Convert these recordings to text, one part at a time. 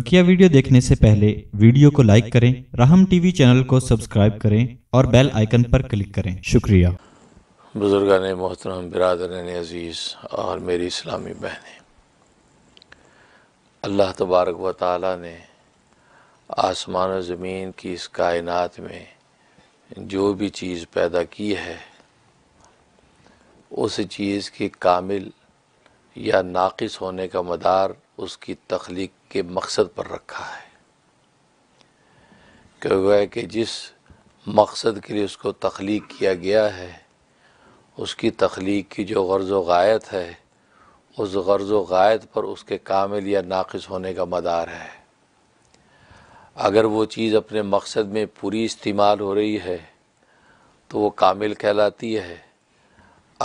बकिया वीडियो देखने से पहले वीडियो को लाइक करें राहम टीवी चैनल को सब्सक्राइब करें और बेल आइकन पर क्लिक करें शुक्रिया बुजुर्गान मोहतरम ने अजीज़ और मेरी इस्लामी बहनें अल्लाह तबारक व ताली ने आसमान ज़मीन की इस कायनात में जो भी चीज़ पैदा की है उस चीज़ के कामिल या नाक़ होने का मदार उसकी तख्लीक के मकसद पर रखा है क्यों हुआ है कि जिस मकसद के लिए उसको तख्लीक किया गया है उसकी तख्लीक की जो गर्ज़ गायत है उस गर्ज़ गायत पर उसके कामिल या नाक़ होने का मदार है अगर वो चीज़ अपने मकसद में पूरी इस्तेमाल हो रही है तो वो कामिल कहलाती है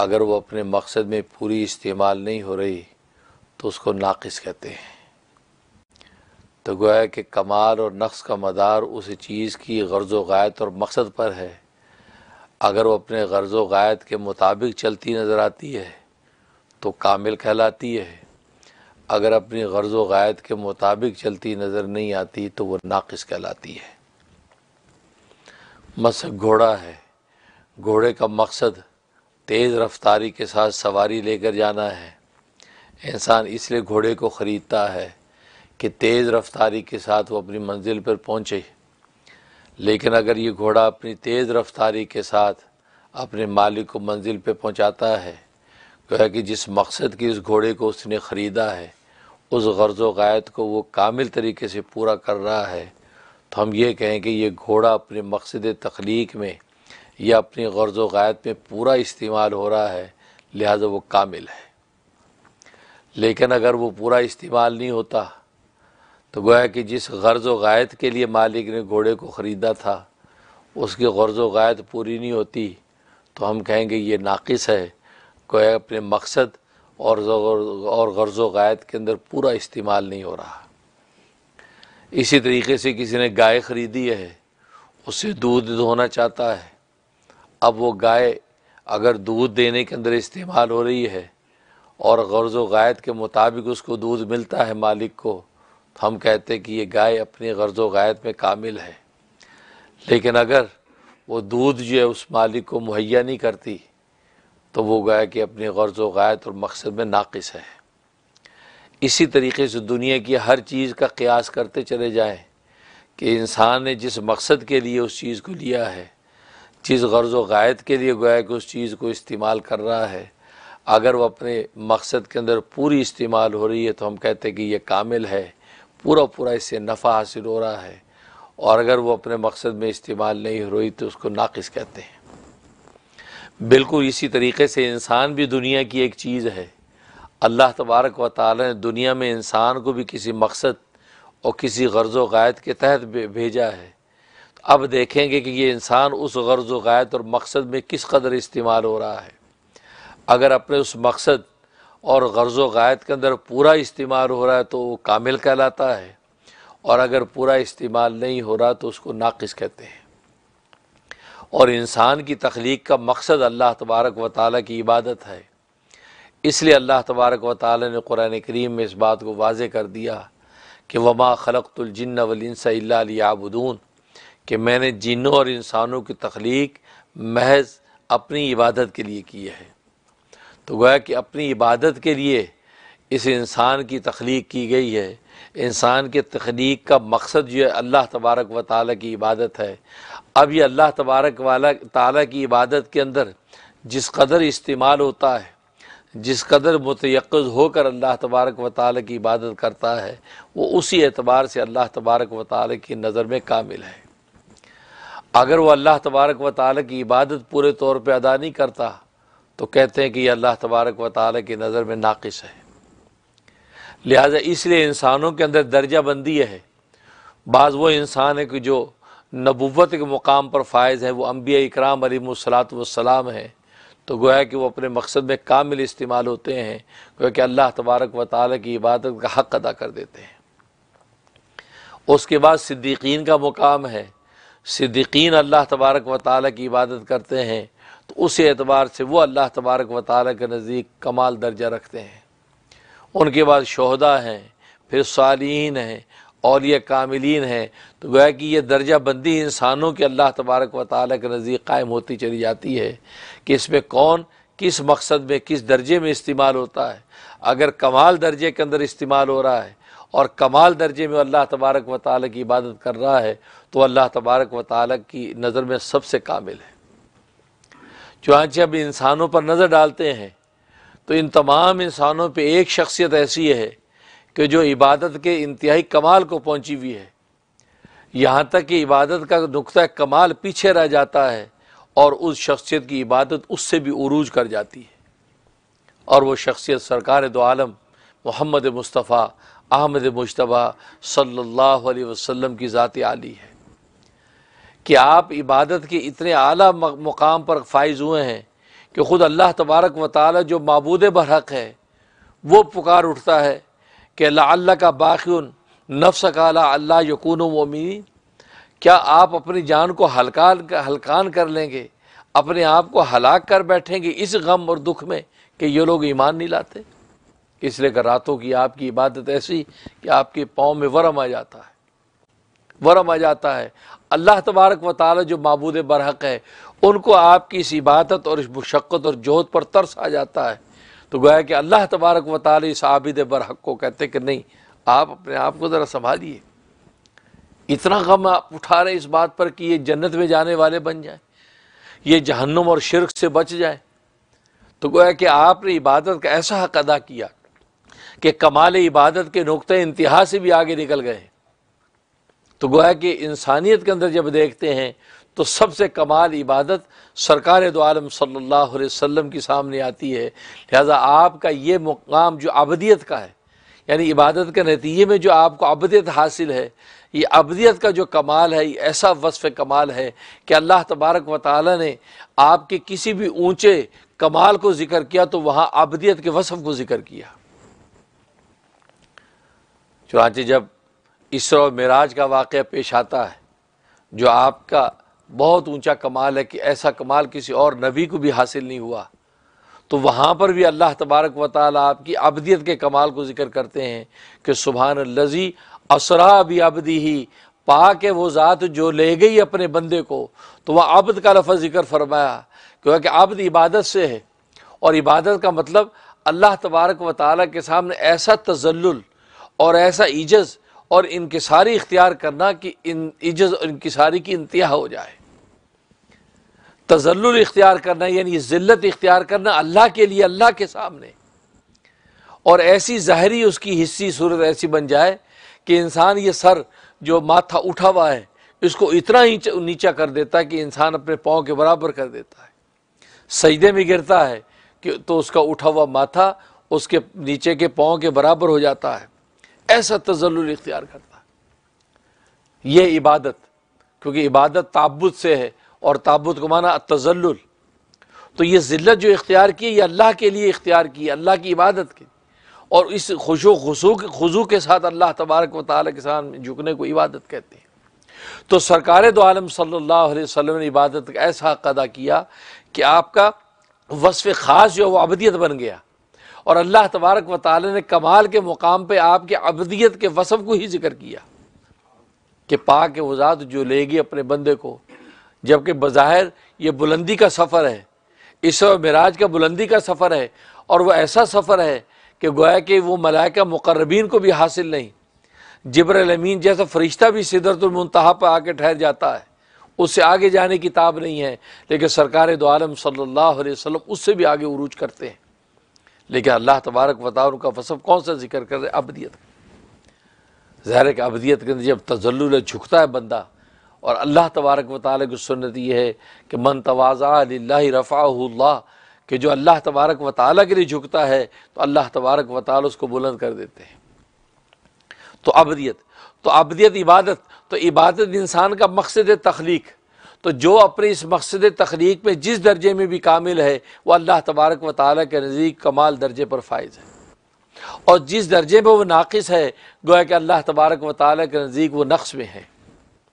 अगर वो अपने मकसद में पूरी इस्तेमाल नहीं हो रही तो उसको नाक़ कहते हैं तो गोया कि कमाल और नक्स का मदार उस चीज़ की गर्ज वायत और मकसद पर है अगर वो अपने गर्ज वायत के मुताबिक चलती नज़र आती है तो कामिल कहलाती है अगर अपनी गर्ज वायत के मुताबिक चलती नज़र नहीं आती तो वह नाक़ कहलाती है मसक घोड़ा है घोड़े का मकसद तेज़ रफ्तारी के साथ सवारी लेकर जाना है इंसान इसलिए घोड़े को ख़रीदता है कि तेज़ रफ्तारी के साथ वो अपनी मंजिल पर पहुँचे लेकिन अगर ये घोड़ा अपनी तेज़ रफ्तारी के साथ अपने मालिक को मंजिल पर पहुँचाता है गोया तो कि जिस मकसद की उस घोड़े को उसने ख़रीदा है उस गर्ज वायद को वो कामिल तरीके से पूरा कर रहा है तो हम ये कहें कि ये घोड़ा अपने मकसद तख्लीक में या अपनी गर्ज वायद में पूरा इस्तेमाल हो रहा है लिहाजा वो कामिल है लेकिन अगर वो पूरा इस्तेमाल नहीं होता तो गोया कि जिस गर्ज़ व गायत के लिए मालिक ने घोड़े को ख़रीदा था उसकी गर्ज़ व गायत पूरी नहीं होती तो हम कहेंगे ये नाक़स है गोया अपने मकसद और और गर्ज़ व गायत के अंदर पूरा इस्तेमाल नहीं हो रहा इसी तरीके से किसी ने गाय ख़रीदी है उससे दूध धोना चाहता है अब वो गाय अगर दूध देने के अंदर इस्तेमाल हो रही है और गर्ज़ व गायत के मुताबिक उसको दूध मिलता है मालिक को हम कहते कि ये गाय अपनी गर्ज गायत में कामिल है लेकिन अगर वो दूध जो है उस मालिक को मुहैया नहीं करती तो वो गाय कि अपनी गर्ज गायत और मकसद में नाकस है इसी तरीके से दुनिया की हर चीज़ का क़यास करते चले जाएँ कि इंसान ने जिस मकसद के लिए उस चीज़ को लिया है जिस गर्ज वायत के लिए गोया कि उस चीज़ को इस्तेमाल कर रहा है अगर वह अपने मकसद के अंदर पूरी इस्तेमाल हो रही है तो हम कहते हैं कि यह कामिल है पूरा पूरा इससे नफ़ा हासिल हो रहा है और अगर वो अपने मकसद में इस्तेमाल नहीं हो रही तो उसको नाकस कहते हैं बिल्कुल इसी तरीके से इंसान भी दुनिया की एक चीज़ है अल्लाह तबारक व ताली ने दुनिया में इंसान को भी किसी मकसद और किसी गर्ज़ वायद के तहत भेजा है तो अब देखेंगे कि ये इंसान उस गर्ज़ वायद और मकसद में किस कदर इस्तेमाल हो रहा है अगर अपने उस मकसद और गर्ज़ गायत के अंदर पूरा इस्तेमाल हो रहा है तो वो कामिल कहलाता है और अगर पूरा इस्तेमाल नहीं हो रहा तो उसको नाकस कहते हैं और इंसान की तख्लीक का मकसद अल्लाह तबारक व ताली की इबादत है इसलिए अल्लाह तबारक व ताली ने कुरान करीम में इस बात को वाज कर दिया कि वमा खलकतुलजन्न वलिनसाबुदून कि मैंने जिनों और इंसानों की तख्लीक महज अपनी इबादत के लिए की है तो गोया कि अपनी इबादत के लिए इस इंसान की तख्लीक की गई है इंसान के तख्लीक का मकसद जो है अल्लाह तबारक व ताल की इबादत है अब ये अल्लाह तबारक वाला ताली की इबादत के अंदर जिस कदर इस्तेमाल होता है जिस कदर मतयक़ होकर अल्लाह तबारक व ताल की इबादत करता है वो उसी एतबार से अल्लाह तबारक व ताल की नज़र में कामिल है अगर वो अल्लाह तबारक व ताल की इबादत पूरे तौर पर अदा नहीं करता तो कहते हैं कि अल्लाह तबारक व ताली की नज़र में नाकस है लिहाजा इसलिए इंसानों के अंदर दर्जा बंदी है बाज़ वो इंसान है कि जो नबूत के मुकाम पर फायज़ है वो अम्बिया इकराम अलीसलात वसलाम है तो गोया कि वो अपने मकसद में कामिल इस्तेमाल होते हैं गोया कि अल्लाह तबारक व ताली की इबादत का हक़ अदा कर देते हैं उसके बाद सिद्दीकीन का मुकाम है सिद्दीकीन अल्लाह तबारक व ताली की इबादत करते हैं उस एतबार से वो अल्लाह तबारक व ताल के नज़दीक कमाल दर्जा रखते हैं उनके बाद शहदा हैं फिर सालीन हैं और ये कामिलीन हैं तो गोया कि यह दर्जा बंदी इंसानों के अल्लाह तबारक व ताल के नज़दीक कायम होती चली जाती है कि इसमें कौन किस मकसद में किस दर्जे में इस्तेमाल होता है अगर कमाल दर्जे के अंदर इस्तेमाल हो रहा है और कमाल दर्जे में अल्लाह तबारक व ताल की इबादत कर रहा है तो अल्लाह तबारक व ताल की नज़र में सबसे कामिल है चुनाचे अब इंसानों पर नज़र डालते हैं तो इन तमाम इंसानों पर एक शख्सियत ऐसी है कि जो इबादत के इंतहाई कमाल को पहुँची हुई है यहाँ तक कि इबादत का नुकतः कमाल पीछे रह जाता है और उस शख्सियत की इबादत उससे भी उरूज कर जाती है और वह शख्सियत सरकार दो आलम मोहम्मद मुस्तफ़ा अहमद मुशतबा सल्ला वसलम की ज़ात आली है कि आप इबादत के इतने आला मुकाम पर फाइज हुए हैं कि ख़ुद अल्लाह तबारक व ताली जो मबूद बरहक है वो पुकार उठता है कि अल्लाह का बाखिन नफ्स का अल्लाह यकून ममिन क्या आप अपनी जान को हलकान हलकान कर लेंगे अपने आप को हलाक कर बैठेंगे इस गम और दुख में कि ये लोग ईमान नहीं लाते इसलिए कि रातों की आपकी इबादत ऐसी कि आपके पाँव में वरम आ जाता है वरम आ जाता है अल्लाह तबारक व ताली जो मबूद बरहक है उनको आपकी इस इबादत और इस मुशक्कत और जोत पर तरस आ जाता है तो गोया कि अल्लाह तबारक व ताली इस आबिद बरहक को कहते कि नहीं आप अपने आप को ज़रा संभालिए इतना गम आप उठा रहे इस बात पर कि ये जन्नत में जाने वाले बन जाए ये जहन्नुम और शिरक से बच जाए तो गोया कि आपने इबादत का ऐसा हक अदा किया कि कमाल इबादत के नुकते इंतहा से भी आगे निकल गए तो गोया कि इंसानियत के अंदर जब देखते हैं तो सबसे कमाल इबादत सरकार दो आलम सल्ला वसम के सामने आती है लिहाजा आपका ये मुकाम जो अबदियत का है यानी इबादत के नतीजे में जो आपको अबदियत हासिल है ये अबदियत का जो कमाल है ये ऐसा वसफ़ कमाल है कि अल्लाह तबारक व ताली ने आपके किसी भी ऊँचे कमाल को ज़िक्र किया तो वहाँ अबदियत के वसफ़ को ज़िक्र किया चुनाचे जब इसरो मराज का वाक़ पेश आता है जो आपका बहुत ऊँचा कमाल है कि ऐसा कमाल किसी और नबी को भी हासिल नहीं हुआ तो वहाँ पर भी अल्लाह तबारक व ताल आपकी अबदियत के कमाल को जिक्र करते हैं कि सुबहान लजी असरा भी अबदी ही पा के वो ज़ात जो ले गई अपने बंदे को तो वह अबद का लफा जिक्र फरमाया क्योंकि अबद इबादत से है और इबादत का मतलब अल्लाह तबारक व ताल के सामने ऐसा तजल्ल और ऐसा ईजज़ और इनकसारी इख्तियार करना कि इन इज्जत और इनकसारी की इंतहा हो जाए तजल इख्तियार करना यानी ज़िल्त इख्तियार करना अल्लाह के लिए अल्लाह के सामने और ऐसी जहरी उसकी हिस्सी सूरत ऐसी बन जाए कि इंसान ये सर जो माथा उठा हुआ है इसको इतना ही नीचा कर देता है कि इंसान अपने पाँव के बराबर कर देता है सजदे में गिरता है कि तो उसका उठा हुआ माथा उसके नीचे के पाँव के बराबर हो जाता है ऐसा तजल इख्तियार करता यह इबादत क्योंकि इबादत ताबुत से है और ताबुत को माना तजल तो यह ज़िल्लत जो इख्तियार की यह अल्लाह के लिए इख्तियार की अल्लाह की इबादत की और इस खुशो के खजू के साथ अल्लाह तबारक व ताली के साथ झुकने को इबादत कहते हैं तो सरकार दो आलम सल्ला वसलम ने इबादत का ऐसा हक अदा किया कि आपका वसफ़ ख़ास जो है वो अबदियत बन गया और अल्लाह तबारक व ताली ने कमाल के मुकाम पर आपके अबदियत के वसफ़ को ही जिक्र किया कि पाक वजात जो लेगी अपने बंदे को जबकि बज़ाहिर ये बुलंदी का सफ़र है इस मराज का बुलंदी का सफ़र है और वह ऐसा सफ़र है कि गोया कि वो मलाइका मुकर्रबीन को भी हासिल नहीं जबरमीन जैसा फरिश्ता भी सिदरतुलमतहा पर आके ठहर जाता है उससे आगे जाने की ताब नहीं है लेकिन सरकार दो आलम सल्लल्लाहु अलैहि वसल्लम उससे भी आगे उरूज करते हैं लेकिन अल्लाह तबारक वताल का फसब कौन सा जिक्र कर रहे अबदियत ज़ाहिर के अबदियत के अंदर जब तजल झुकता है बंदा और अल्लाह तबारक वाली की सुनत यह है कि मन तवाज़ा रफ़ा कि जो अल्लाह तबारक वाली के लिए झुकता है तो अल्लाह तबारक वाल उसको बुलंद कर देते हैं तो अबदियत तो अबदियत इबादत तो इबादत इंसान का मकसद है तख्लीक तो जो अपने इस मकसद तख्लीक में जिस दर्जे में भी कामिल है वह अल्लाह तबारक व ताल के नज़दीक कमाल दर्जे पर फायज है और जिस दर्जे में वह नाक़ है गोया कि अल्लाह तबारक व ताल के नज़दीक वो नक्श में है